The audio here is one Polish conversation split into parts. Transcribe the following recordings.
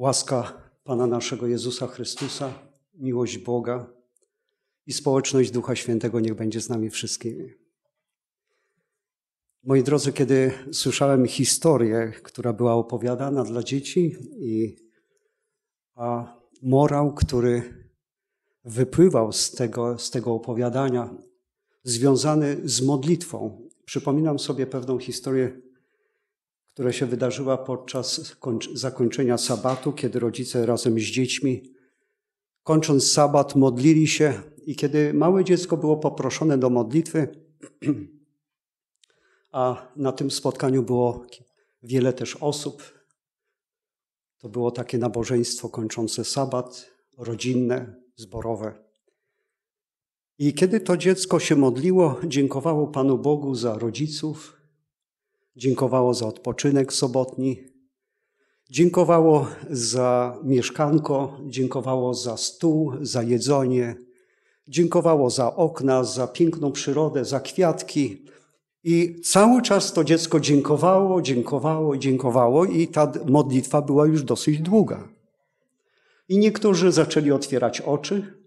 Łaska Pana naszego Jezusa Chrystusa, miłość Boga i społeczność Ducha Świętego niech będzie z nami wszystkimi. Moi drodzy, kiedy słyszałem historię, która była opowiadana dla dzieci i a morał, który wypływał z tego, z tego opowiadania, związany z modlitwą. Przypominam sobie pewną historię która się wydarzyła podczas zakończenia sabatu, kiedy rodzice razem z dziećmi, kończąc sabat, modlili się i kiedy małe dziecko było poproszone do modlitwy, a na tym spotkaniu było wiele też osób, to było takie nabożeństwo kończące sabat, rodzinne, zborowe. I kiedy to dziecko się modliło, dziękowało Panu Bogu za rodziców, dziękowało za odpoczynek sobotni, dziękowało za mieszkanko, dziękowało za stół, za jedzenie, dziękowało za okna, za piękną przyrodę, za kwiatki. I cały czas to dziecko dziękowało, dziękowało, dziękowało, i ta modlitwa była już dosyć długa. I niektórzy zaczęli otwierać oczy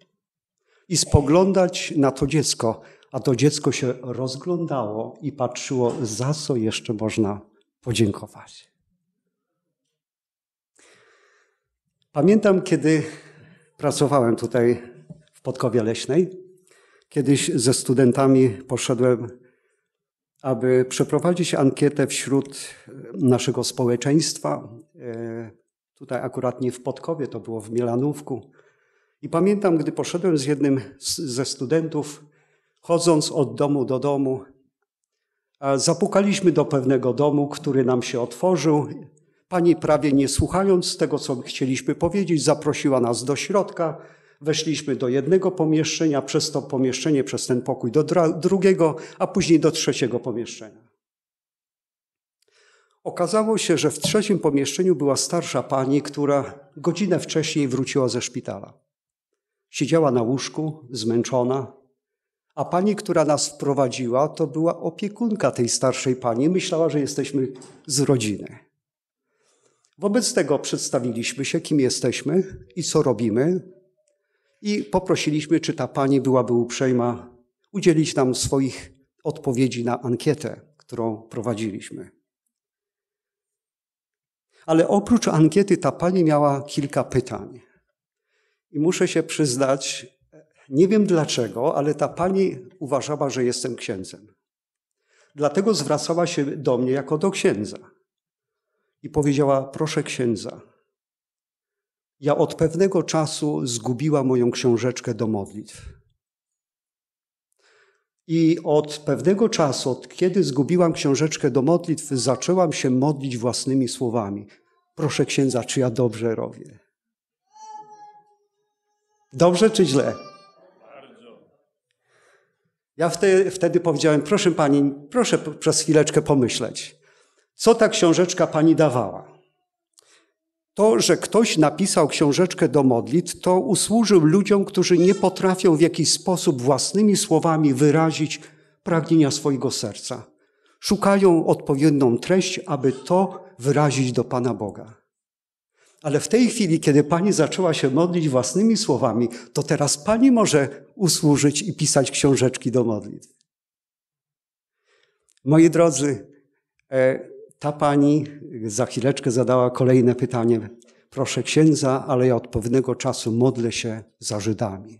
i spoglądać na to dziecko a to dziecko się rozglądało i patrzyło, za co jeszcze można podziękować. Pamiętam, kiedy pracowałem tutaj w Podkowie Leśnej, kiedyś ze studentami poszedłem, aby przeprowadzić ankietę wśród naszego społeczeństwa. E, tutaj akurat nie w Podkowie, to było w Mielanówku. I pamiętam, gdy poszedłem z jednym ze studentów, chodząc od domu do domu, zapukaliśmy do pewnego domu, który nam się otworzył. Pani, prawie nie słuchając tego, co chcieliśmy powiedzieć, zaprosiła nas do środka. Weszliśmy do jednego pomieszczenia, przez to pomieszczenie, przez ten pokój do drugiego, a później do trzeciego pomieszczenia. Okazało się, że w trzecim pomieszczeniu była starsza pani, która godzinę wcześniej wróciła ze szpitala. Siedziała na łóżku, zmęczona, a pani, która nas wprowadziła, to była opiekunka tej starszej pani. Myślała, że jesteśmy z rodziny. Wobec tego przedstawiliśmy się, kim jesteśmy i co robimy. I poprosiliśmy, czy ta pani byłaby uprzejma udzielić nam swoich odpowiedzi na ankietę, którą prowadziliśmy. Ale oprócz ankiety ta pani miała kilka pytań. I muszę się przyznać, nie wiem dlaczego, ale ta pani uważała, że jestem księdzem. Dlatego zwracała się do mnie jako do księdza i powiedziała: Proszę księdza. Ja od pewnego czasu zgubiła moją książeczkę do modlitw. I od pewnego czasu, od kiedy zgubiłam książeczkę do modlitw, zaczęłam się modlić własnymi słowami. Proszę księdza, czy ja dobrze robię? Dobrze czy źle? Ja wtedy, wtedy powiedziałem, proszę pani, proszę przez chwileczkę pomyśleć, co ta książeczka pani dawała? To, że ktoś napisał książeczkę do modlitw, to usłużył ludziom, którzy nie potrafią w jakiś sposób własnymi słowami wyrazić pragnienia swojego serca. Szukają odpowiednią treść, aby to wyrazić do Pana Boga. Ale w tej chwili, kiedy pani zaczęła się modlić własnymi słowami, to teraz pani może usłużyć i pisać książeczki do modlitw. Moi drodzy, e, ta pani za chwileczkę zadała kolejne pytanie. Proszę księdza, ale ja od pewnego czasu modlę się za Żydami.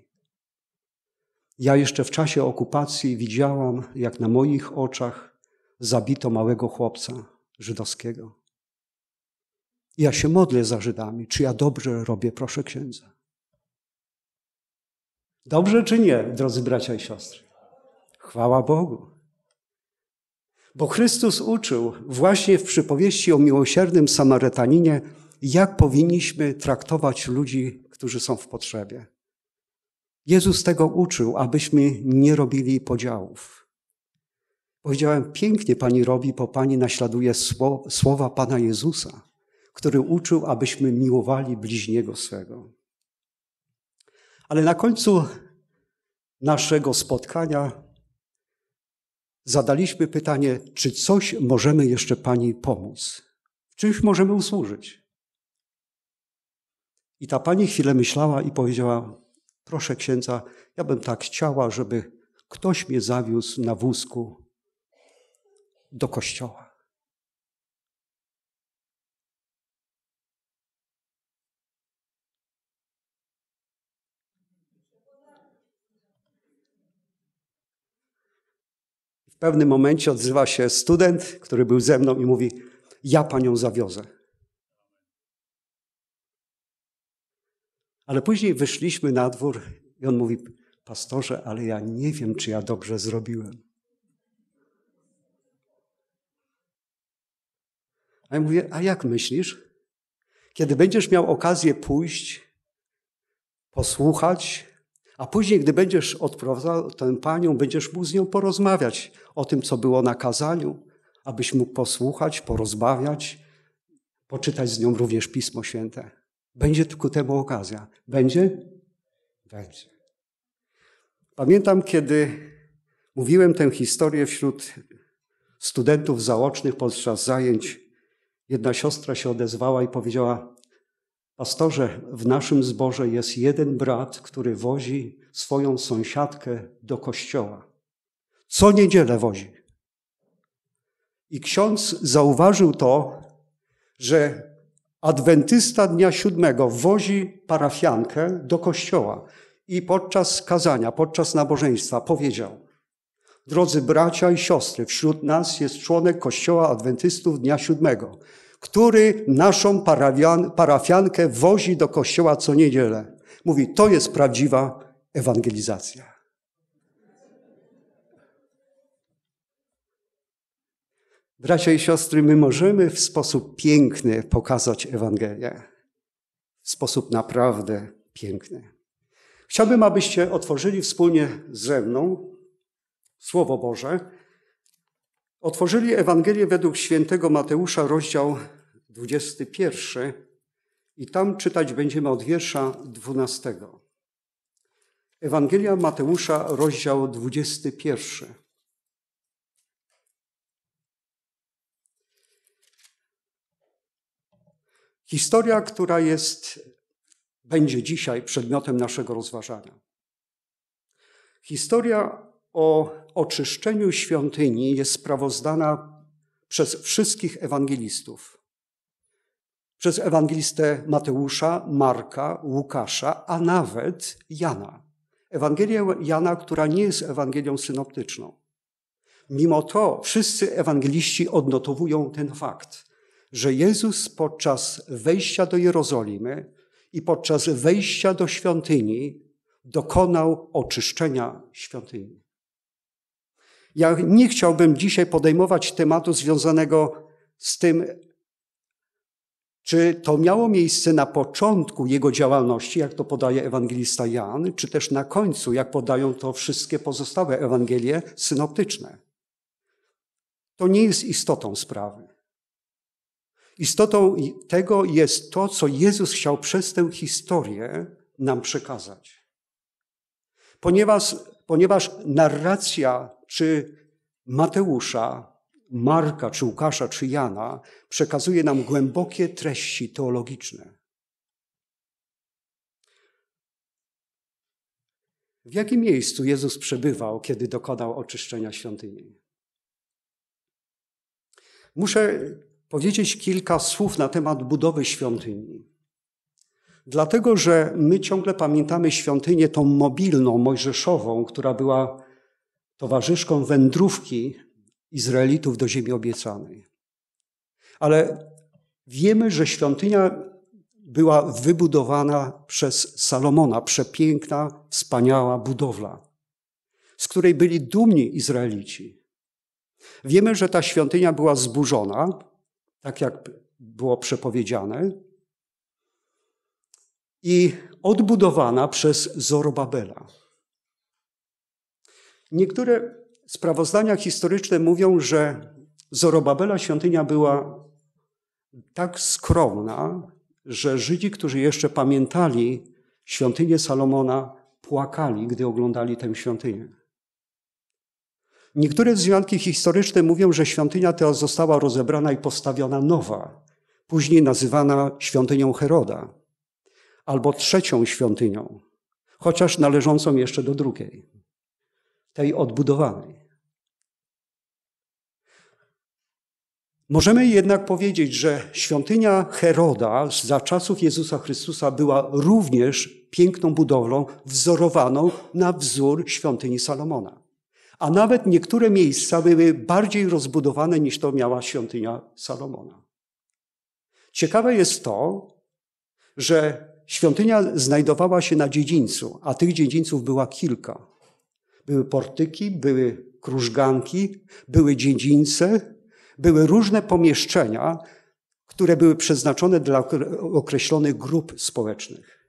Ja jeszcze w czasie okupacji widziałam, jak na moich oczach zabito małego chłopca żydowskiego. Ja się modlę za Żydami. Czy ja dobrze robię, proszę księdza? Dobrze czy nie, drodzy bracia i siostry? Chwała Bogu. Bo Chrystus uczył właśnie w przypowieści o miłosiernym Samarytaninie, jak powinniśmy traktować ludzi, którzy są w potrzebie. Jezus tego uczył, abyśmy nie robili podziałów. Powiedziałem, pięknie pani robi, bo pani naśladuje słowa pana Jezusa który uczył, abyśmy miłowali bliźniego swego. Ale na końcu naszego spotkania zadaliśmy pytanie, czy coś możemy jeszcze Pani pomóc? W czymś możemy usłużyć? I ta Pani chwilę myślała i powiedziała, proszę księdza, ja bym tak chciała, żeby ktoś mnie zawiózł na wózku do kościoła. pewnym momencie odzywa się student, który był ze mną i mówi: Ja panią zawiozę. Ale później wyszliśmy na dwór i on mówi: Pastorze, ale ja nie wiem, czy ja dobrze zrobiłem. A ja mówię: A jak myślisz? Kiedy będziesz miał okazję pójść, posłuchać, a później, gdy będziesz odprowadzał tę panią, będziesz mógł z nią porozmawiać o tym, co było na kazaniu, abyś mógł posłuchać, porozmawiać, poczytać z nią również Pismo Święte. Będzie tylko temu okazja. Będzie? Będzie. Pamiętam, kiedy mówiłem tę historię wśród studentów zaocznych podczas zajęć, jedna siostra się odezwała i powiedziała: Pastorze, w naszym zborze jest jeden brat, który wozi swoją sąsiadkę do kościoła. Co niedzielę wozi. I ksiądz zauważył to, że adwentysta dnia siódmego wozi parafiankę do kościoła i podczas kazania, podczas nabożeństwa powiedział: Drodzy bracia i siostry, wśród nas jest członek kościoła adwentystów dnia siódmego który naszą parafiankę wozi do kościoła co niedzielę. Mówi, to jest prawdziwa ewangelizacja. Bracia i siostry, my możemy w sposób piękny pokazać Ewangelię. W sposób naprawdę piękny. Chciałbym, abyście otworzyli wspólnie ze mną Słowo Boże Otworzyli Ewangelię według świętego Mateusza, rozdział 21 i tam czytać będziemy od wiersza 12. Ewangelia Mateusza, rozdział 21. Historia, która jest, będzie dzisiaj przedmiotem naszego rozważania. Historia o oczyszczeniu świątyni jest sprawozdana przez wszystkich ewangelistów. Przez ewangelistę Mateusza, Marka, Łukasza, a nawet Jana. Ewangelię Jana, która nie jest Ewangelią synoptyczną. Mimo to wszyscy ewangeliści odnotowują ten fakt, że Jezus podczas wejścia do Jerozolimy i podczas wejścia do świątyni dokonał oczyszczenia świątyni. Ja nie chciałbym dzisiaj podejmować tematu związanego z tym, czy to miało miejsce na początku jego działalności, jak to podaje ewangelista Jan, czy też na końcu, jak podają to wszystkie pozostałe Ewangelie synoptyczne? To nie jest istotą sprawy. Istotą tego jest to, co Jezus chciał przez tę historię nam przekazać. Ponieważ, ponieważ narracja czy Mateusza, Marka, czy Łukasza, czy Jana przekazuje nam głębokie treści teologiczne. W jakim miejscu Jezus przebywał, kiedy dokonał oczyszczenia świątyni? Muszę powiedzieć kilka słów na temat budowy świątyni. Dlatego, że my ciągle pamiętamy świątynię tą mobilną, mojżeszową, która była towarzyszką wędrówki Izraelitów do Ziemi Obiecanej. Ale wiemy, że świątynia była wybudowana przez Salomona, przepiękna, wspaniała budowla, z której byli dumni Izraelici. Wiemy, że ta świątynia była zburzona, tak jak było przepowiedziane, i odbudowana przez Zorobabela. Niektóre sprawozdania historyczne mówią, że Zorobabela świątynia była tak skromna, że Żydzi, którzy jeszcze pamiętali świątynię Salomona, płakali, gdy oglądali tę świątynię. Niektóre wzmianki historyczne mówią, że świątynia ta została rozebrana i postawiona nowa, później nazywana świątynią Heroda, albo trzecią świątynią, chociaż należącą jeszcze do drugiej tej odbudowanej. Możemy jednak powiedzieć, że świątynia Heroda za czasów Jezusa Chrystusa była również piękną budowlą wzorowaną na wzór świątyni Salomona. A nawet niektóre miejsca były bardziej rozbudowane niż to miała świątynia Salomona. Ciekawe jest to, że świątynia znajdowała się na dziedzińcu, a tych dziedzińców była kilka. Były portyki, były krużganki, były dziedzińce, były różne pomieszczenia, które były przeznaczone dla określonych grup społecznych.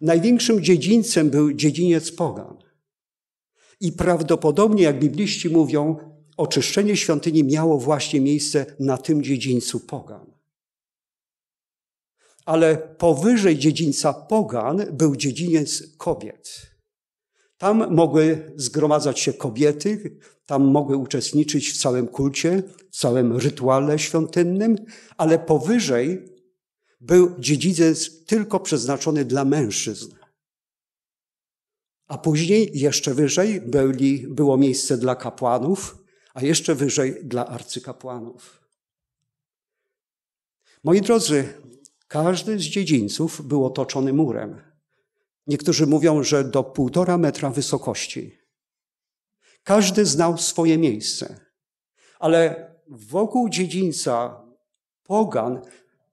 Największym dziedzińcem był dziedziniec Pogan. I prawdopodobnie, jak bibliści mówią, oczyszczenie świątyni miało właśnie miejsce na tym dziedzińcu Pogan. Ale powyżej dziedzińca Pogan był dziedziniec kobiet. Tam mogły zgromadzać się kobiety, tam mogły uczestniczyć w całym kulcie, w całym rytuale świątynnym, ale powyżej był dziedziciel tylko przeznaczony dla mężczyzn. A później jeszcze wyżej byli, było miejsce dla kapłanów, a jeszcze wyżej dla arcykapłanów. Moi drodzy, każdy z dziedzińców był otoczony murem. Niektórzy mówią, że do półtora metra wysokości. Każdy znał swoje miejsce, ale wokół dziedzińca Pogan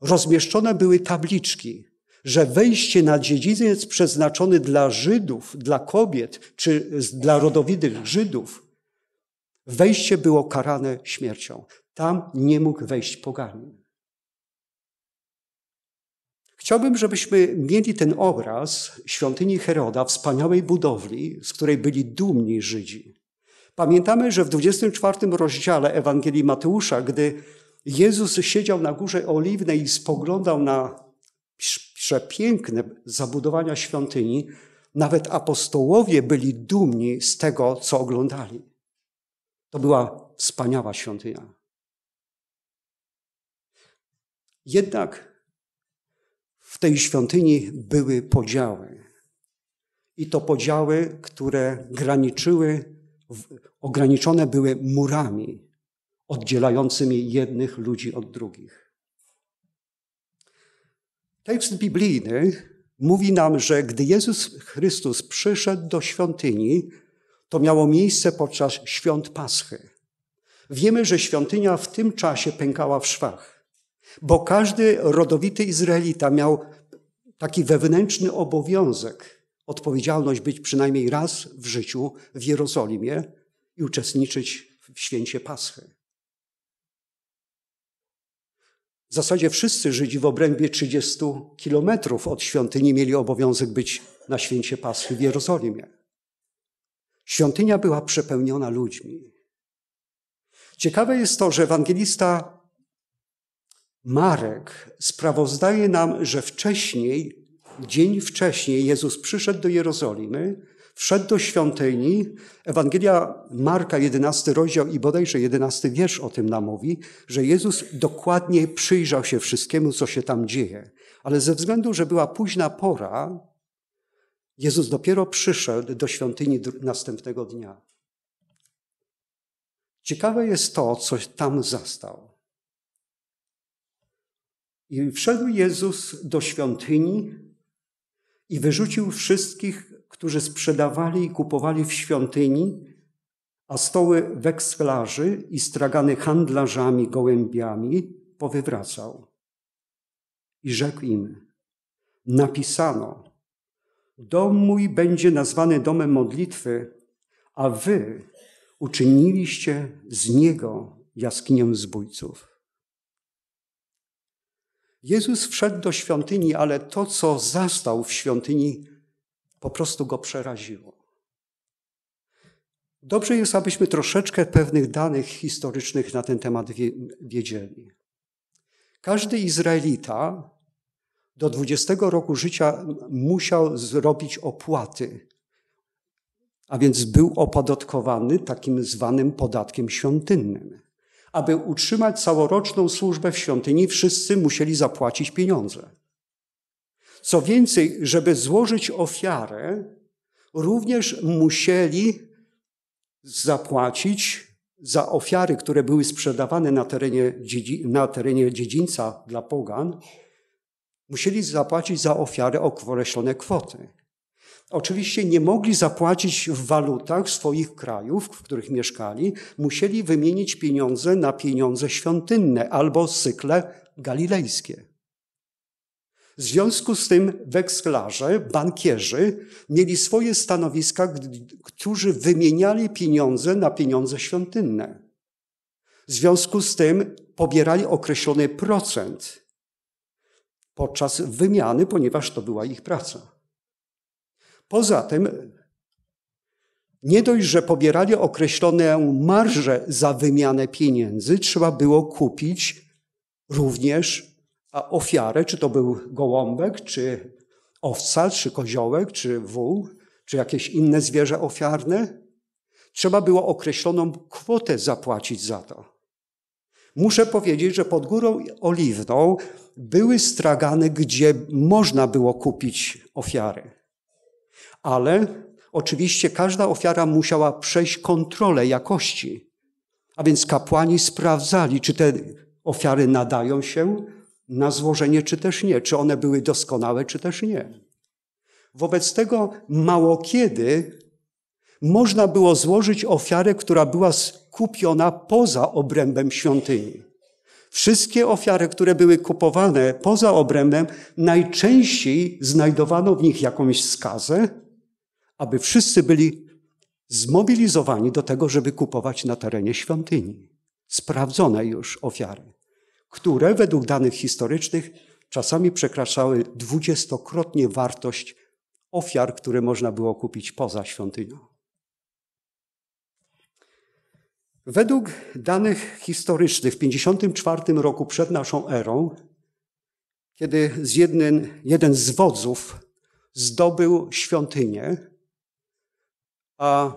rozmieszczone były tabliczki, że wejście na dziedziniec przeznaczony dla Żydów, dla kobiet czy dla rodowitych Żydów, wejście było karane śmiercią. Tam nie mógł wejść poganin. Chciałbym, żebyśmy mieli ten obraz świątyni Heroda, wspaniałej budowli, z której byli dumni Żydzi. Pamiętamy, że w 24 rozdziale Ewangelii Mateusza, gdy Jezus siedział na górze oliwnej i spoglądał na przepiękne zabudowania świątyni, nawet apostołowie byli dumni z tego, co oglądali. To była wspaniała świątynia. Jednak tej świątyni były podziały. I to podziały, które graniczyły, ograniczone były murami oddzielającymi jednych ludzi od drugich. Tekst biblijny mówi nam, że gdy Jezus Chrystus przyszedł do świątyni, to miało miejsce podczas świąt Paschy. Wiemy, że świątynia w tym czasie pękała w szwach. Bo każdy rodowity Izraelita miał taki wewnętrzny obowiązek, odpowiedzialność być przynajmniej raz w życiu w Jerozolimie i uczestniczyć w święcie Paschy. W zasadzie wszyscy Żydzi w obrębie 30 kilometrów od świątyni mieli obowiązek być na święcie Paschy w Jerozolimie. Świątynia była przepełniona ludźmi. Ciekawe jest to, że ewangelista Marek sprawozdaje nam, że wcześniej, dzień wcześniej, Jezus przyszedł do Jerozolimy, wszedł do świątyni. Ewangelia Marka, 11 rozdział i bodajże 11 wiersz o tym nam mówi, że Jezus dokładnie przyjrzał się wszystkiemu, co się tam dzieje. Ale ze względu, że była późna pora, Jezus dopiero przyszedł do świątyni następnego dnia. Ciekawe jest to, co tam zastał. I wszedł Jezus do świątyni i wyrzucił wszystkich, którzy sprzedawali i kupowali w świątyni, a stoły wekslarzy i stragany handlarzami gołębiami powywracał. I rzekł im, napisano, dom mój będzie nazwany domem modlitwy, a wy uczyniliście z niego jaskinię zbójców. Jezus wszedł do świątyni, ale to, co zastał w świątyni, po prostu go przeraziło. Dobrze jest, abyśmy troszeczkę pewnych danych historycznych na ten temat wiedzieli. Każdy Izraelita do 20 roku życia musiał zrobić opłaty, a więc był opodatkowany takim zwanym podatkiem świątynnym. Aby utrzymać całoroczną służbę w świątyni, wszyscy musieli zapłacić pieniądze. Co więcej, żeby złożyć ofiarę, również musieli zapłacić za ofiary, które były sprzedawane na terenie, na terenie dziedzińca dla pogan, musieli zapłacić za ofiary określone kwoty. Oczywiście nie mogli zapłacić w walutach swoich krajów, w których mieszkali, musieli wymienić pieniądze na pieniądze świątynne albo sykle galilejskie. W związku z tym wekslarze, bankierzy mieli swoje stanowiska, którzy wymieniali pieniądze na pieniądze świątynne. W związku z tym pobierali określony procent podczas wymiany, ponieważ to była ich praca. Poza tym, nie dość, że pobierali określoną marżę za wymianę pieniędzy, trzeba było kupić również ofiarę, czy to był gołąbek, czy owca, czy koziołek, czy wół, czy jakieś inne zwierzę ofiarne. Trzeba było określoną kwotę zapłacić za to. Muszę powiedzieć, że pod górą oliwną były stragany, gdzie można było kupić ofiary ale oczywiście każda ofiara musiała przejść kontrolę jakości. A więc kapłani sprawdzali, czy te ofiary nadają się na złożenie, czy też nie, czy one były doskonałe, czy też nie. Wobec tego mało kiedy można było złożyć ofiarę, która była skupiona poza obrębem świątyni. Wszystkie ofiary, które były kupowane poza obrębem, najczęściej znajdowano w nich jakąś skazę aby wszyscy byli zmobilizowani do tego, żeby kupować na terenie świątyni sprawdzone już ofiary, które według danych historycznych czasami przekraczały dwudziestokrotnie wartość ofiar, które można było kupić poza świątynią. Według danych historycznych w 54 roku przed naszą erą, kiedy z jednym, jeden z wodzów zdobył świątynię, a,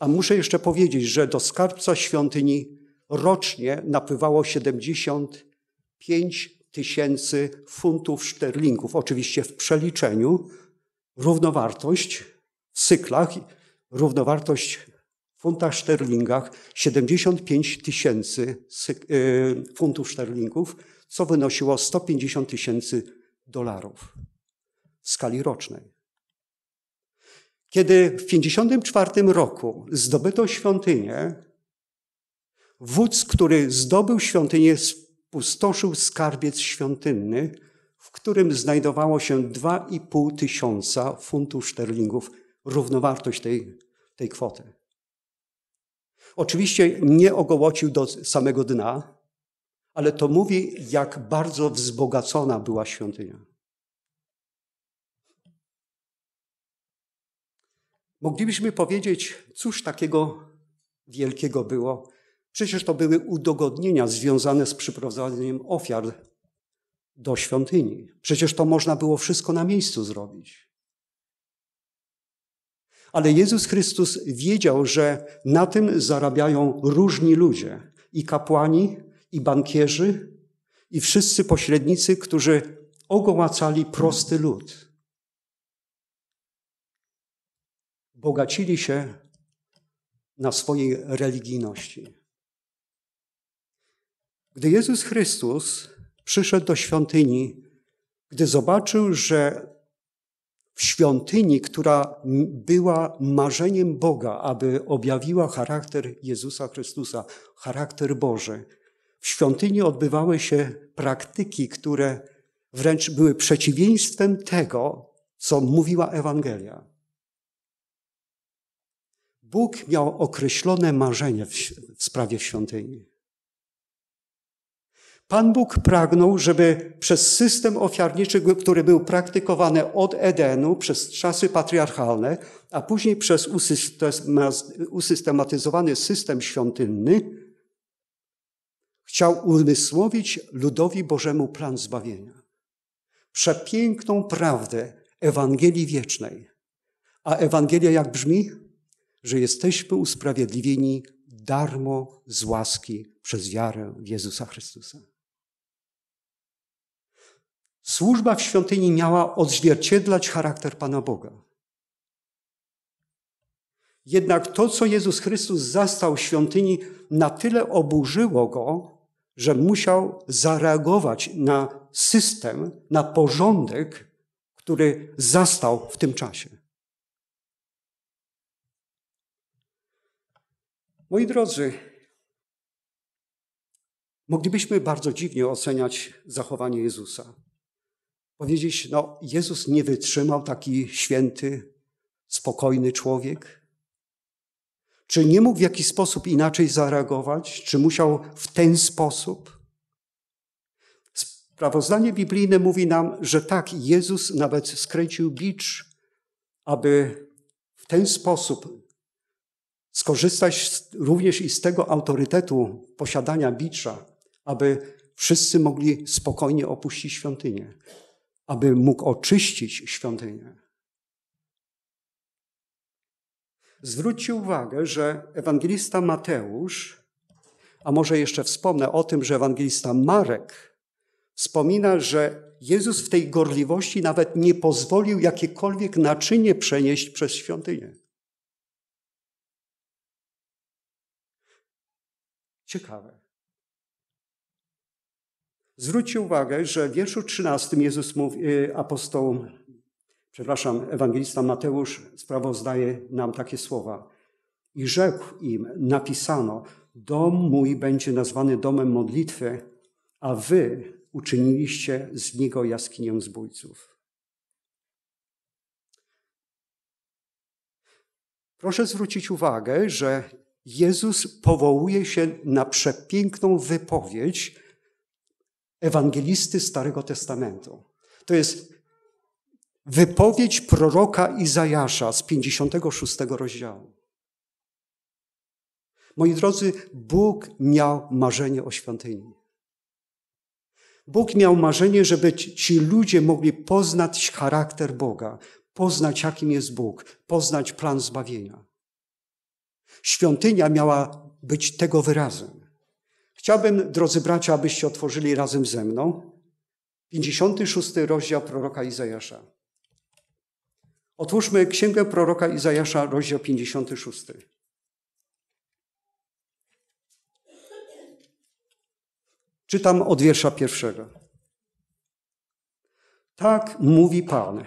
a muszę jeszcze powiedzieć, że do skarbca świątyni rocznie napływało 75 tysięcy funtów szterlingów. Oczywiście w przeliczeniu równowartość w syklach, równowartość w funtach szterlingach 75 tysięcy y, funtów szterlingów, co wynosiło 150 tysięcy dolarów w skali rocznej. Kiedy w 1954 roku zdobyto świątynię, wódz, który zdobył świątynię, spustoszył skarbiec świątynny, w którym znajdowało się 2,5 tysiąca funtów szterlingów, równowartość tej, tej kwoty. Oczywiście nie ogołocił do samego dna, ale to mówi, jak bardzo wzbogacona była świątynia. Moglibyśmy powiedzieć, cóż takiego wielkiego było. Przecież to były udogodnienia związane z przyprowadzeniem ofiar do świątyni. Przecież to można było wszystko na miejscu zrobić. Ale Jezus Chrystus wiedział, że na tym zarabiają różni ludzie i kapłani, i bankierzy, i wszyscy pośrednicy, którzy ogołacali prosty lud. bogacili się na swojej religijności. Gdy Jezus Chrystus przyszedł do świątyni, gdy zobaczył, że w świątyni, która była marzeniem Boga, aby objawiła charakter Jezusa Chrystusa, charakter Boży, w świątyni odbywały się praktyki, które wręcz były przeciwieństwem tego, co mówiła Ewangelia. Bóg miał określone marzenie w, w sprawie świątyni. Pan Bóg pragnął, żeby przez system ofiarniczy, który był praktykowany od Edenu przez czasy patriarchalne, a później przez usystematyzowany system świątynny, chciał umysłowić ludowi Bożemu plan zbawienia. Przepiękną prawdę Ewangelii Wiecznej. A Ewangelia jak brzmi? że jesteśmy usprawiedliwieni darmo z łaski przez wiarę w Jezusa Chrystusa. Służba w świątyni miała odzwierciedlać charakter Pana Boga. Jednak to, co Jezus Chrystus zastał w świątyni, na tyle oburzyło go, że musiał zareagować na system, na porządek, który zastał w tym czasie. Moi drodzy, moglibyśmy bardzo dziwnie oceniać zachowanie Jezusa. Powiedzieć, no, Jezus nie wytrzymał taki święty, spokojny człowiek. Czy nie mógł w jakiś sposób inaczej zareagować? Czy musiał w ten sposób? Sprawozdanie biblijne mówi nam, że tak, Jezus nawet skręcił bicz, aby w ten sposób Skorzystać również i z tego autorytetu posiadania bicza, aby wszyscy mogli spokojnie opuścić świątynię, aby mógł oczyścić świątynię. Zwróćcie uwagę, że ewangelista Mateusz, a może jeszcze wspomnę o tym, że ewangelista Marek wspomina, że Jezus w tej gorliwości nawet nie pozwolił jakiekolwiek naczynie przenieść przez świątynię. Ciekawe. Zwróćcie uwagę, że w wierszu 13 Jezus mówi, y, apostoł, przepraszam, ewangelista Mateusz sprawozdaje nam takie słowa. I rzekł im, napisano, dom mój będzie nazwany domem modlitwy, a wy uczyniliście z niego jaskinię zbójców. Proszę zwrócić uwagę, że Jezus powołuje się na przepiękną wypowiedź ewangelisty Starego Testamentu. To jest wypowiedź proroka Izajasza z 56 rozdziału. Moi drodzy, Bóg miał marzenie o świątyni. Bóg miał marzenie, żeby ci ludzie mogli poznać charakter Boga, poznać jakim jest Bóg, poznać plan zbawienia. Świątynia miała być tego wyrazem. Chciałbym, drodzy bracia, abyście otworzyli razem ze mną 56 rozdział proroka Izajasza. Otwórzmy księgę proroka Izajasza, rozdział 56. Czytam od wiersza pierwszego. Tak mówi Pan.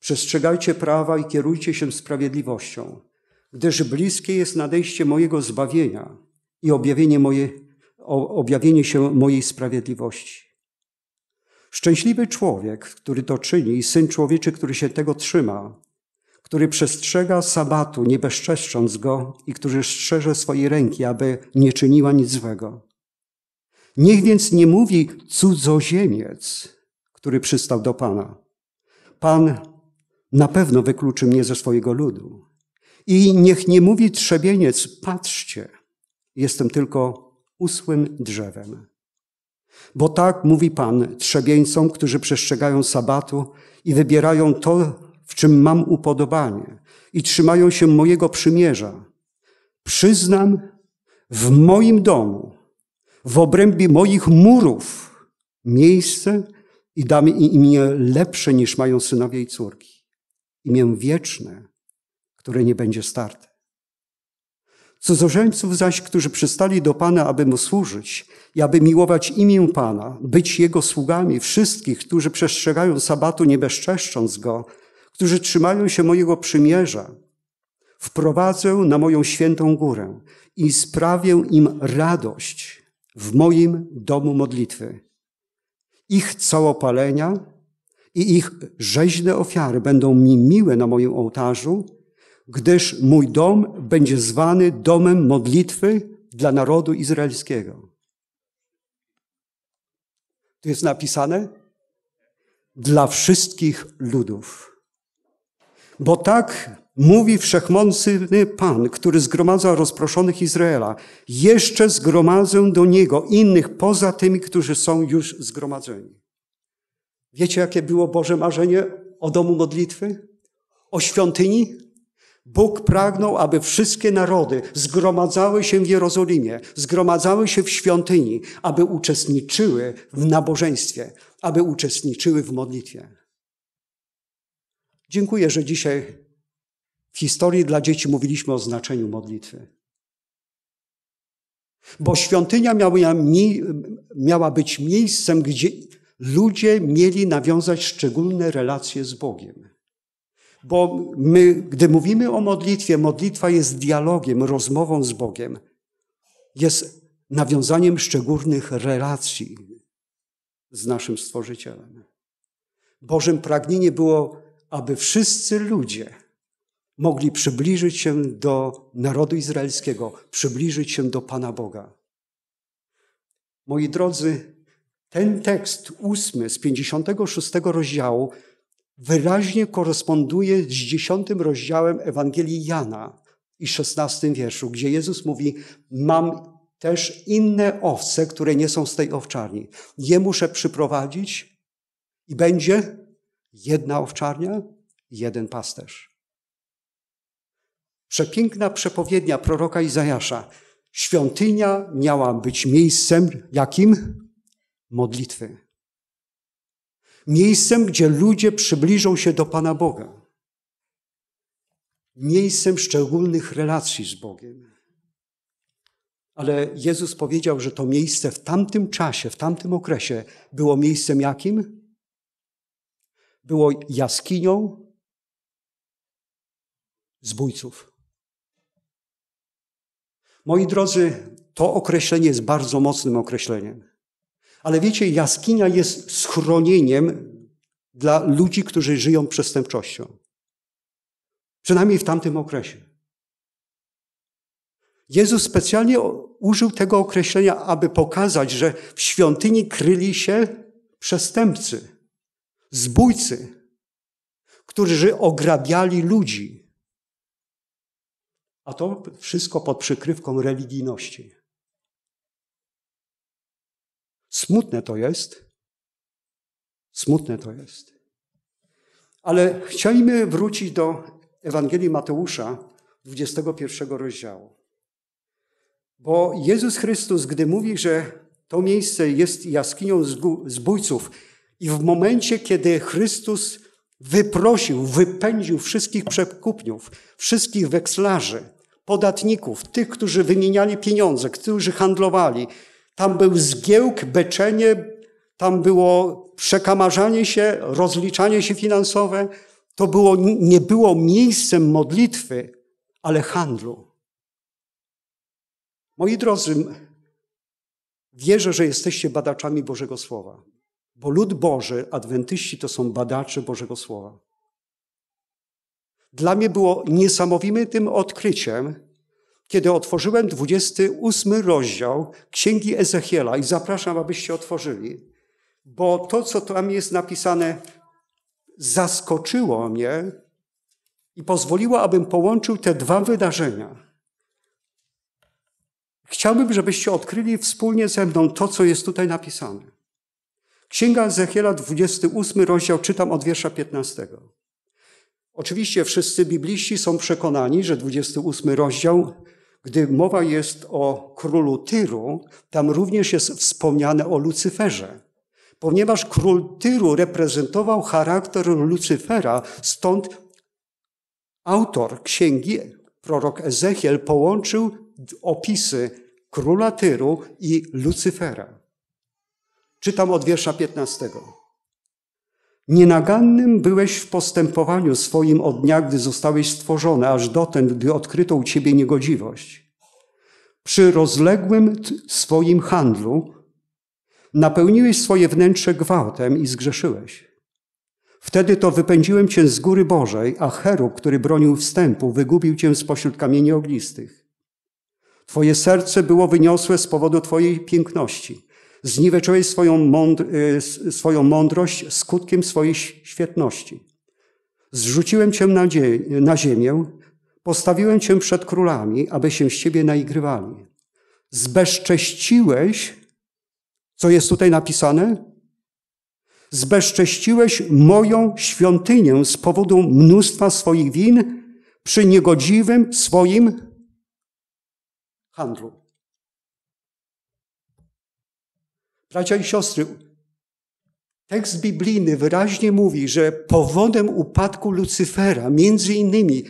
Przestrzegajcie prawa i kierujcie się sprawiedliwością gdyż bliskie jest nadejście mojego zbawienia i objawienie, moje, objawienie się mojej sprawiedliwości. Szczęśliwy człowiek, który to czyni, i syn człowieczy, który się tego trzyma, który przestrzega sabatu, nie bezczeszcząc go i który strzeże swojej ręki, aby nie czyniła nic złego. Niech więc nie mówi cudzoziemiec, który przystał do Pana. Pan na pewno wykluczy mnie ze swojego ludu. I niech nie mówi trzebieniec, patrzcie, jestem tylko usłym drzewem. Bo tak mówi Pan trzebieńcom, którzy przestrzegają sabatu i wybierają to, w czym mam upodobanie i trzymają się mojego przymierza. Przyznam w moim domu, w obrębie moich murów miejsce i dam im imię lepsze niż mają synowie i córki. Imię wieczne, który nie będzie starty. Cudzoziemców zaś, którzy przystali do Pana, aby Mu służyć i aby miłować imię Pana, być Jego sługami, wszystkich, którzy przestrzegają sabatu, nie bezczeszcząc Go, którzy trzymają się mojego przymierza, wprowadzę na moją świętą górę i sprawię im radość w moim domu modlitwy. Ich całopalenia i ich rzeźne ofiary będą mi miłe na moim ołtarzu, gdyż mój dom będzie zwany domem modlitwy dla narodu izraelskiego. Tu jest napisane dla wszystkich ludów. Bo tak mówi wszechmocny Pan, który zgromadza rozproszonych Izraela. Jeszcze zgromadzę do Niego innych poza tymi, którzy są już zgromadzeni. Wiecie, jakie było Boże marzenie o domu modlitwy? O świątyni? Bóg pragnął, aby wszystkie narody zgromadzały się w Jerozolimie, zgromadzały się w świątyni, aby uczestniczyły w nabożeństwie, aby uczestniczyły w modlitwie. Dziękuję, że dzisiaj w historii dla dzieci mówiliśmy o znaczeniu modlitwy. Bo świątynia miała, miała być miejscem, gdzie ludzie mieli nawiązać szczególne relacje z Bogiem. Bo my, gdy mówimy o modlitwie, modlitwa jest dialogiem, rozmową z Bogiem. Jest nawiązaniem szczególnych relacji z naszym Stworzycielem. Bożym pragnienie było, aby wszyscy ludzie mogli przybliżyć się do narodu izraelskiego, przybliżyć się do Pana Boga. Moi drodzy, ten tekst ósmy z 56 rozdziału wyraźnie koresponduje z dziesiątym rozdziałem Ewangelii Jana i szesnastym wierszu, gdzie Jezus mówi: Mam też inne owce, które nie są z tej owczarni. Je muszę przyprowadzić i będzie jedna owczarnia, jeden pasterz. Przepiękna przepowiednia proroka Izajasza. Świątynia miała być miejscem jakim? Modlitwy. Miejscem, gdzie ludzie przybliżą się do Pana Boga. Miejscem szczególnych relacji z Bogiem. Ale Jezus powiedział, że to miejsce w tamtym czasie, w tamtym okresie było miejscem jakim? Było jaskinią zbójców. Moi drodzy, to określenie jest bardzo mocnym określeniem. Ale wiecie, jaskinia jest schronieniem dla ludzi, którzy żyją przestępczością. Przynajmniej w tamtym okresie. Jezus specjalnie użył tego określenia, aby pokazać, że w świątyni kryli się przestępcy, zbójcy, którzy ograbiali ludzi. A to wszystko pod przykrywką religijności. Smutne to jest. Smutne to jest. Ale chcielibyśmy wrócić do Ewangelii Mateusza, 21 rozdziału. Bo Jezus Chrystus, gdy mówi, że to miejsce jest jaskinią zbójców, i w momencie, kiedy Chrystus wyprosił, wypędził wszystkich przekupniów, wszystkich wekslarzy, podatników, tych, którzy wymieniali pieniądze, którzy handlowali, tam był zgiełk, beczenie, tam było przekamarzanie się, rozliczanie się finansowe. To było, nie było miejscem modlitwy, ale handlu. Moi drodzy, wierzę, że jesteście badaczami Bożego Słowa, bo lud Boży, adwentyści, to są badacze Bożego Słowa. Dla mnie było niesamowitym odkryciem, kiedy otworzyłem 28 rozdział Księgi Ezechiela i zapraszam, abyście otworzyli, bo to, co tam jest napisane, zaskoczyło mnie i pozwoliło, abym połączył te dwa wydarzenia. Chciałbym, żebyście odkryli wspólnie ze mną to, co jest tutaj napisane. Księga Ezechiela, 28 rozdział, czytam od wiersza 15. Oczywiście wszyscy bibliści są przekonani, że 28 rozdział gdy mowa jest o królu Tyru, tam również jest wspomniane o Lucyferze. Ponieważ król Tyru reprezentował charakter Lucyfera, stąd autor księgi, prorok Ezechiel, połączył opisy króla Tyru i Lucyfera. Czytam od wiersza 15. Nienagannym byłeś w postępowaniu swoim od dnia, gdy zostałeś stworzony, aż dotąd, gdy odkryto u ciebie niegodziwość. Przy rozległym swoim handlu napełniłeś swoje wnętrze gwałtem i zgrzeszyłeś. Wtedy to wypędziłem cię z góry Bożej, a cherub, który bronił wstępu, wygubił cię spośród kamieni ognistych. Twoje serce było wyniosłe z powodu Twojej piękności. Zniweczyłeś swoją, mądr y, swoją mądrość skutkiem swojej świetności. Zrzuciłem cię na, na ziemię, postawiłem cię przed królami, aby się z ciebie naigrywali. Zbezcześciłeś, co jest tutaj napisane? Zbezcześciłeś moją świątynię z powodu mnóstwa swoich win przy niegodziwym swoim handlu. Bracia i siostry, tekst biblijny wyraźnie mówi, że powodem upadku Lucyfera, między innymi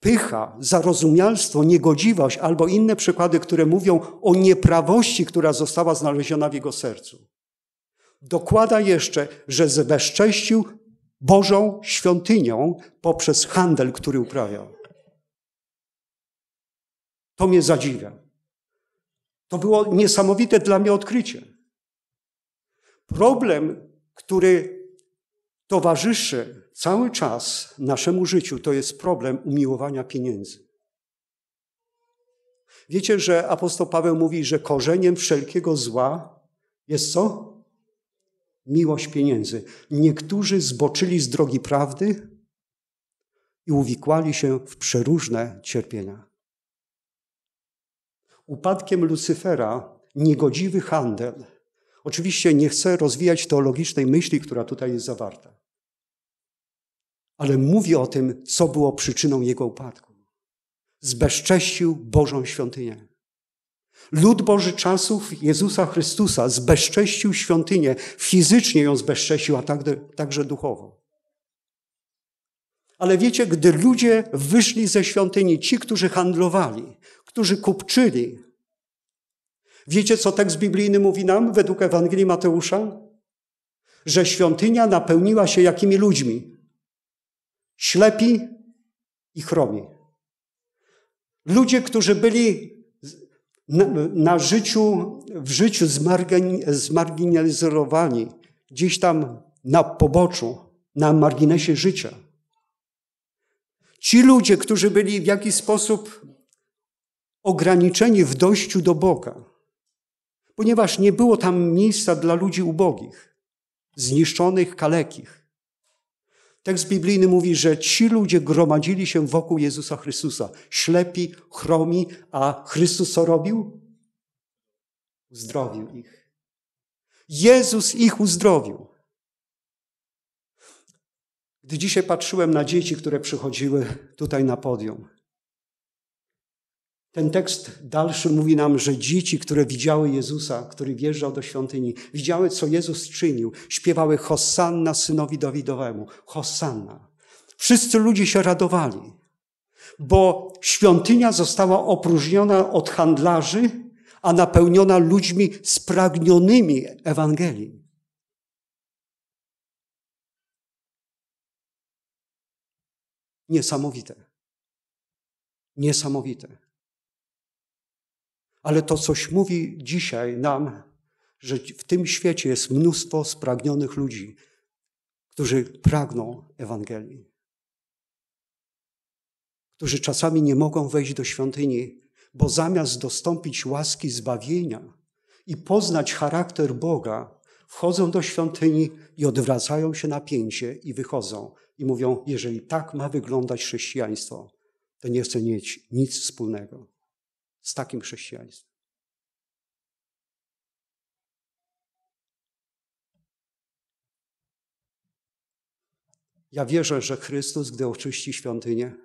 pycha, zarozumialstwo, niegodziwość albo inne przykłady, które mówią o nieprawości, która została znaleziona w jego sercu. Dokłada jeszcze, że zbezcześcił Bożą świątynią poprzez handel, który uprawiał. To mnie zadziwia. To było niesamowite dla mnie odkrycie. Problem, który towarzyszy cały czas naszemu życiu, to jest problem umiłowania pieniędzy. Wiecie, że apostoł Paweł mówi, że korzeniem wszelkiego zła jest co? Miłość pieniędzy. Niektórzy zboczyli z drogi prawdy i uwikłali się w przeróżne cierpienia. Upadkiem Lucyfera niegodziwy handel Oczywiście nie chcę rozwijać teologicznej myśli, która tutaj jest zawarta, ale mówi o tym, co było przyczyną jego upadku. Zbezcześcił Bożą świątynię. Lud Boży czasów Jezusa Chrystusa zbezcześcił świątynię, fizycznie ją zbezcześcił, a także duchowo. Ale wiecie, gdy ludzie wyszli ze świątyni, ci, którzy handlowali, którzy kupczyli, Wiecie, co tekst biblijny mówi nam według Ewangelii Mateusza? Że świątynia napełniła się jakimi ludźmi? Ślepi i chromi. Ludzie, którzy byli na, na życiu, w życiu zmarginalizowani, gdzieś tam na poboczu, na marginesie życia. Ci ludzie, którzy byli w jakiś sposób ograniczeni w dojściu do Boga ponieważ nie było tam miejsca dla ludzi ubogich, zniszczonych, kalekich. Tekst biblijny mówi, że ci ludzie gromadzili się wokół Jezusa Chrystusa, ślepi, chromi, a Chrystus co robił? Uzdrowił ich. Jezus ich uzdrowił. Gdy dzisiaj patrzyłem na dzieci, które przychodziły tutaj na podium, ten tekst dalszy mówi nam, że dzieci, które widziały Jezusa, który wjeżdżał do świątyni, widziały, co Jezus czynił, śpiewały Hosanna synowi Dawidowemu. Hosanna. Wszyscy ludzie się radowali, bo świątynia została opróżniona od handlarzy, a napełniona ludźmi spragnionymi Ewangelii. Niesamowite. Niesamowite ale to coś mówi dzisiaj nam, że w tym świecie jest mnóstwo spragnionych ludzi, którzy pragną Ewangelii. Którzy czasami nie mogą wejść do świątyni, bo zamiast dostąpić łaski zbawienia i poznać charakter Boga, wchodzą do świątyni i odwracają się na pięcie i wychodzą i mówią: Jeżeli tak ma wyglądać chrześcijaństwo, to nie chcę mieć nic wspólnego z takim chrześcijaństwem. Ja wierzę, że Chrystus, gdy oczyści świątynię,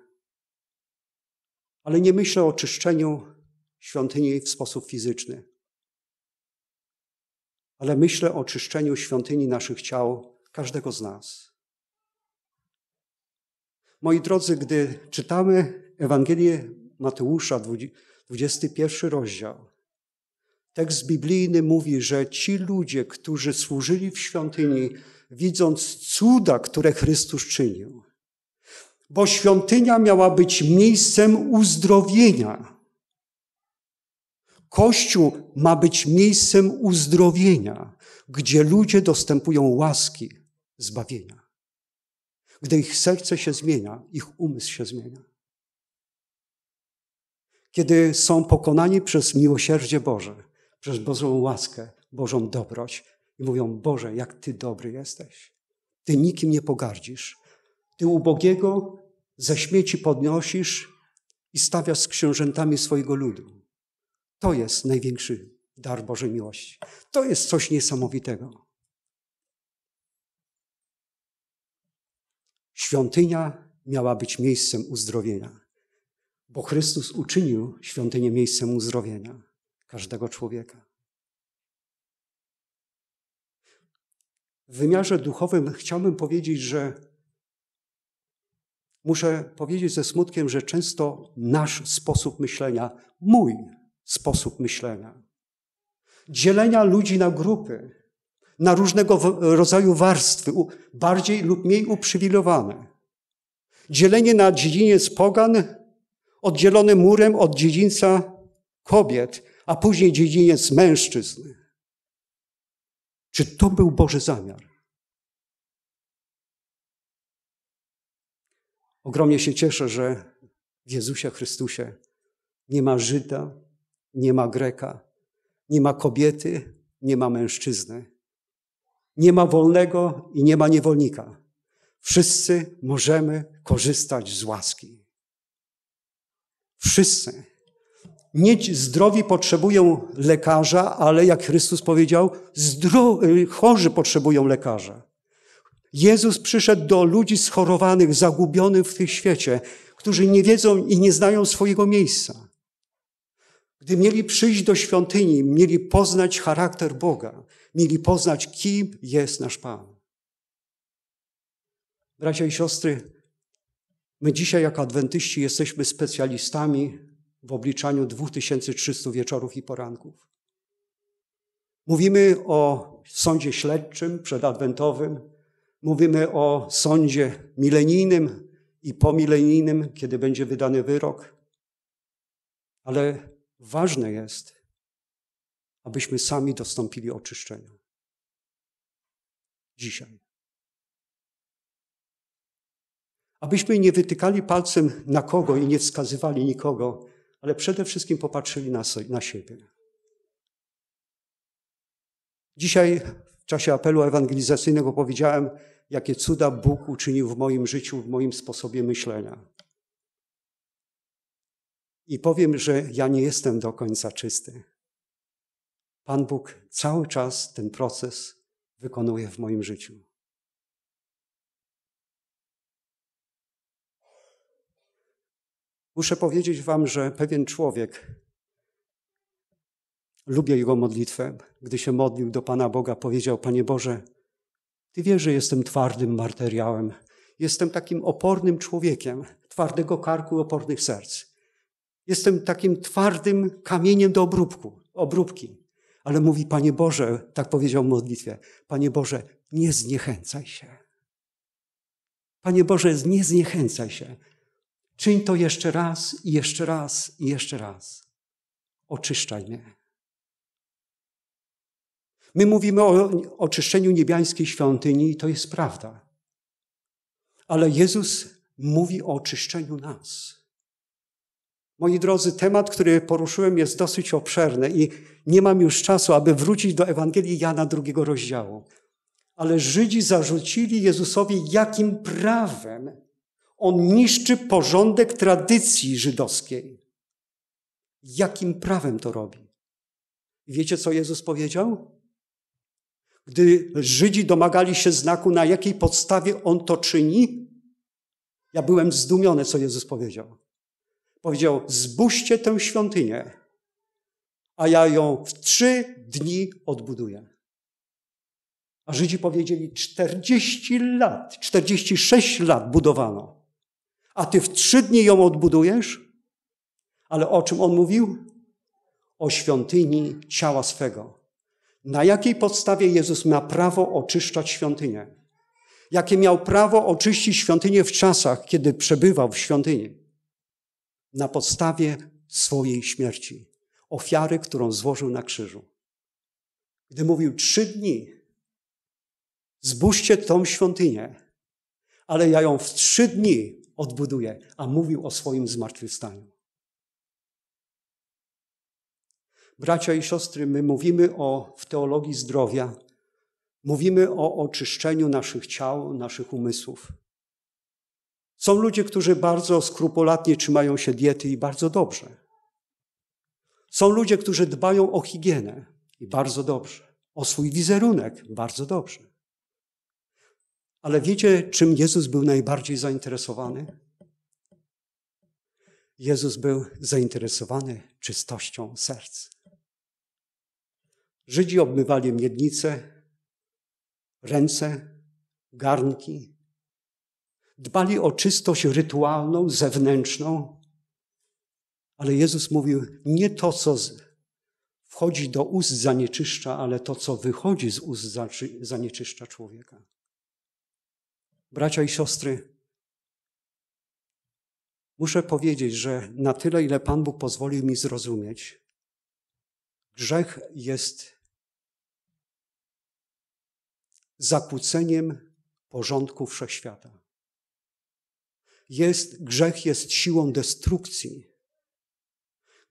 ale nie myślę o czyszczeniu świątyni w sposób fizyczny, ale myślę o czyszczeniu świątyni naszych ciał, każdego z nas. Moi drodzy, gdy czytamy Ewangelię Mateusza, 21 rozdział. Tekst biblijny mówi, że ci ludzie, którzy służyli w świątyni, widząc cuda, które Chrystus czynił, bo świątynia miała być miejscem uzdrowienia. Kościół ma być miejscem uzdrowienia, gdzie ludzie dostępują łaski zbawienia. Gdy ich serce się zmienia, ich umysł się zmienia kiedy są pokonani przez miłosierdzie Boże, przez Bożą łaskę, Bożą dobroć i mówią: Boże, jak Ty dobry jesteś. Ty nikim nie pogardzisz. Ty ubogiego ze śmieci podnosisz i stawiasz z książętami swojego ludu. To jest największy dar Bożej miłości. To jest coś niesamowitego. Świątynia miała być miejscem uzdrowienia bo Chrystus uczynił świątynię miejscem uzdrowienia każdego człowieka. W wymiarze duchowym chciałbym powiedzieć, że muszę powiedzieć ze smutkiem, że często nasz sposób myślenia, mój sposób myślenia, dzielenia ludzi na grupy, na różnego rodzaju warstwy, bardziej lub mniej uprzywilejowane, dzielenie na dziedziniec pogan oddzielony murem od dziedzińca kobiet, a później dziedziniec mężczyzn. Czy to był Boży zamiar? Ogromnie się cieszę, że w Jezusie Chrystusie nie ma Żyda, nie ma Greka, nie ma kobiety, nie ma mężczyzny, nie ma wolnego i nie ma niewolnika. Wszyscy możemy korzystać z łaski. Wszyscy. Nie zdrowi potrzebują lekarza, ale jak Chrystus powiedział, y, chorzy potrzebują lekarza. Jezus przyszedł do ludzi schorowanych, zagubionych w tym świecie, którzy nie wiedzą i nie znają swojego miejsca. Gdy mieli przyjść do świątyni, mieli poznać charakter Boga, mieli poznać, kim jest nasz Pan. Bracia i siostry, My dzisiaj, jako adwentyści, jesteśmy specjalistami w obliczaniu 2300 wieczorów i poranków. Mówimy o sądzie śledczym, przedadwentowym, mówimy o sądzie milenijnym i pomilenijnym, kiedy będzie wydany wyrok. Ale ważne jest, abyśmy sami dostąpili oczyszczenia. Dzisiaj. Abyśmy nie wytykali palcem na kogo i nie wskazywali nikogo, ale przede wszystkim popatrzyli na, na siebie. Dzisiaj w czasie apelu ewangelizacyjnego powiedziałem, jakie cuda Bóg uczynił w moim życiu, w moim sposobie myślenia. I powiem, że ja nie jestem do końca czysty. Pan Bóg cały czas ten proces wykonuje w moim życiu. Muszę powiedzieć Wam, że pewien człowiek, lubię jego modlitwę, gdy się modlił do Pana Boga, powiedział: Panie Boże, Ty wiesz, że jestem twardym materiałem, jestem takim opornym człowiekiem, twardego karku, opornych serc. Jestem takim twardym kamieniem do obróbku, obróbki. Ale mówi, Panie Boże, tak powiedział w modlitwie, Panie Boże, nie zniechęcaj się. Panie Boże, nie zniechęcaj się. Czyń to jeszcze raz i jeszcze raz i jeszcze raz. Oczyszczaj mnie. My mówimy o oczyszczeniu niebiańskiej świątyni i to jest prawda. Ale Jezus mówi o oczyszczeniu nas. Moi drodzy, temat, który poruszyłem, jest dosyć obszerny i nie mam już czasu, aby wrócić do Ewangelii Jana drugiego rozdziału. Ale Żydzi zarzucili Jezusowi, jakim prawem on niszczy porządek tradycji żydowskiej. Jakim prawem to robi? Wiecie, co Jezus powiedział? Gdy Żydzi domagali się znaku, na jakiej podstawie on to czyni, ja byłem zdumiony, co Jezus powiedział. Powiedział: Zbóżcie tę świątynię, a ja ją w trzy dni odbuduję. A Żydzi powiedzieli: 40 lat, 46 lat budowano a ty w trzy dni ją odbudujesz? Ale o czym on mówił? O świątyni ciała swego. Na jakiej podstawie Jezus ma prawo oczyszczać świątynię? Jakie miał prawo oczyścić świątynię w czasach, kiedy przebywał w świątyni? Na podstawie swojej śmierci, ofiary, którą złożył na krzyżu. Gdy mówił trzy dni, zbóżcie tą świątynię, ale ja ją w trzy dni odbuduje, a mówił o swoim zmartwychwstaniu. Bracia i siostry, my mówimy o, w teologii zdrowia, mówimy o oczyszczeniu naszych ciał, naszych umysłów. Są ludzie, którzy bardzo skrupulatnie trzymają się diety i bardzo dobrze. Są ludzie, którzy dbają o higienę i bardzo dobrze. O swój wizerunek bardzo dobrze. Ale wiecie, czym Jezus był najbardziej zainteresowany? Jezus był zainteresowany czystością serc. Żydzi obmywali miednice, ręce, garnki. Dbali o czystość rytualną, zewnętrzną. Ale Jezus mówił, nie to, co wchodzi do ust zanieczyszcza, ale to, co wychodzi z ust zanieczyszcza człowieka. Bracia i siostry, muszę powiedzieć, że na tyle, ile Pan Bóg pozwolił mi zrozumieć, grzech jest zakłóceniem porządku wszechświata. Jest, grzech jest siłą destrukcji.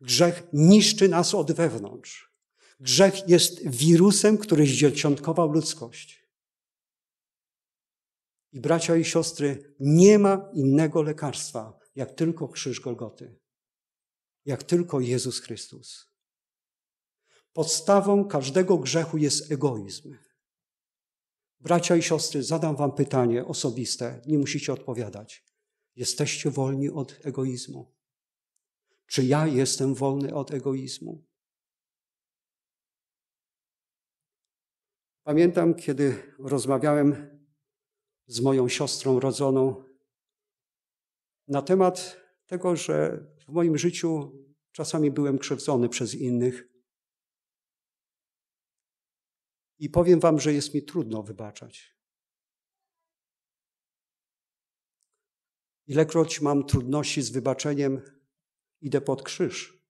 Grzech niszczy nas od wewnątrz. Grzech jest wirusem, który zdziecionkował ludzkość. I bracia i siostry, nie ma innego lekarstwa, jak tylko krzyż Golgoty, jak tylko Jezus Chrystus. Podstawą każdego grzechu jest egoizm. Bracia i siostry, zadam Wam pytanie osobiste, nie musicie odpowiadać. Jesteście wolni od egoizmu? Czy ja jestem wolny od egoizmu? Pamiętam, kiedy rozmawiałem z moją siostrą rodzoną na temat tego, że w moim życiu czasami byłem krzywdzony przez innych. I powiem Wam, że jest mi trudno wybaczać. Ilekroć mam trudności z wybaczeniem, idę pod krzyż.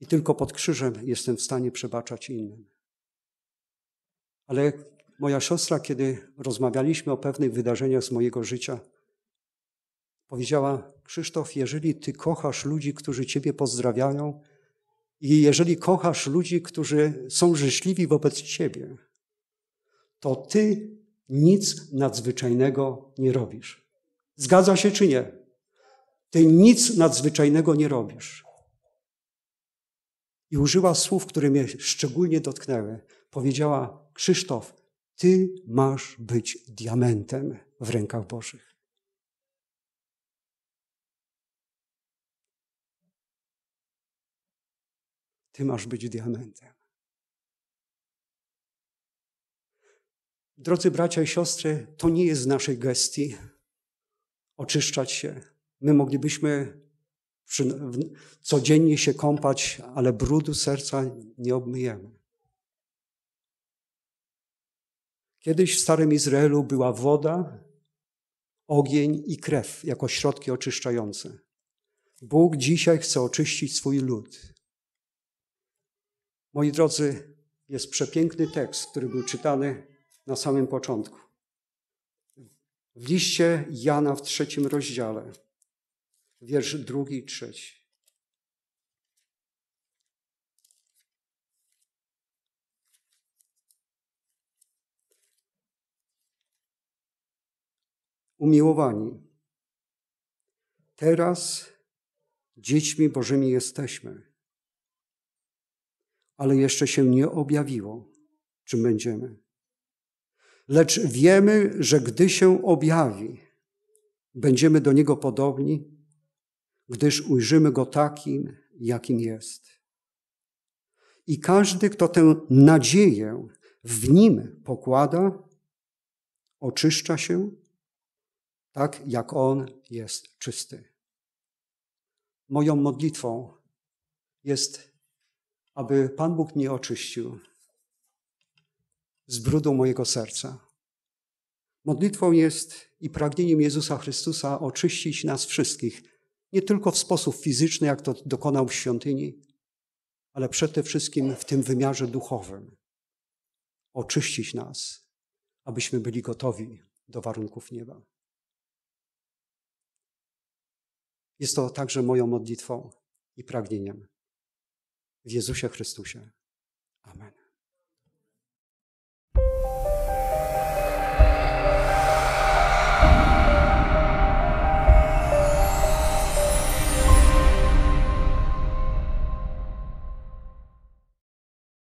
I tylko pod krzyżem jestem w stanie przebaczać innym. Ale moja siostra, kiedy rozmawialiśmy o pewnych wydarzeniach z mojego życia, powiedziała: Krzysztof, jeżeli ty kochasz ludzi, którzy ciebie pozdrawiają, i jeżeli kochasz ludzi, którzy są życzliwi wobec ciebie, to ty nic nadzwyczajnego nie robisz. Zgadza się czy nie? Ty nic nadzwyczajnego nie robisz. I użyła słów, które mnie szczególnie dotknęły. Powiedziała: Krzysztof, ty masz być diamentem w rękach Bożych. Ty masz być diamentem. Drodzy bracia i siostry, to nie jest w naszej gestii oczyszczać się. My moglibyśmy codziennie się kąpać, ale brudu serca nie obmyjemy. Kiedyś w Starym Izraelu była woda, ogień i krew jako środki oczyszczające. Bóg dzisiaj chce oczyścić swój lud. Moi drodzy, jest przepiękny tekst, który był czytany na samym początku. W liście Jana w trzecim rozdziale, wiersz drugi i trzeci. umiłowani. Teraz dziećmi Bożymi jesteśmy, ale jeszcze się nie objawiło, czym będziemy. Lecz wiemy, że gdy się objawi, będziemy do Niego podobni, gdyż ujrzymy Go takim, jakim jest. I każdy, kto tę nadzieję w Nim pokłada, oczyszcza się, tak jak On jest czysty. Moją modlitwą jest, aby Pan Bóg mnie oczyścił z brudą mojego serca. Modlitwą jest i pragnieniem Jezusa Chrystusa oczyścić nas wszystkich, nie tylko w sposób fizyczny, jak to dokonał w świątyni, ale przede wszystkim w tym wymiarze duchowym. Oczyścić nas, abyśmy byli gotowi do warunków nieba. Jest to także moją modlitwą i pragnieniem. W Jezusie Chrystusie. Amen.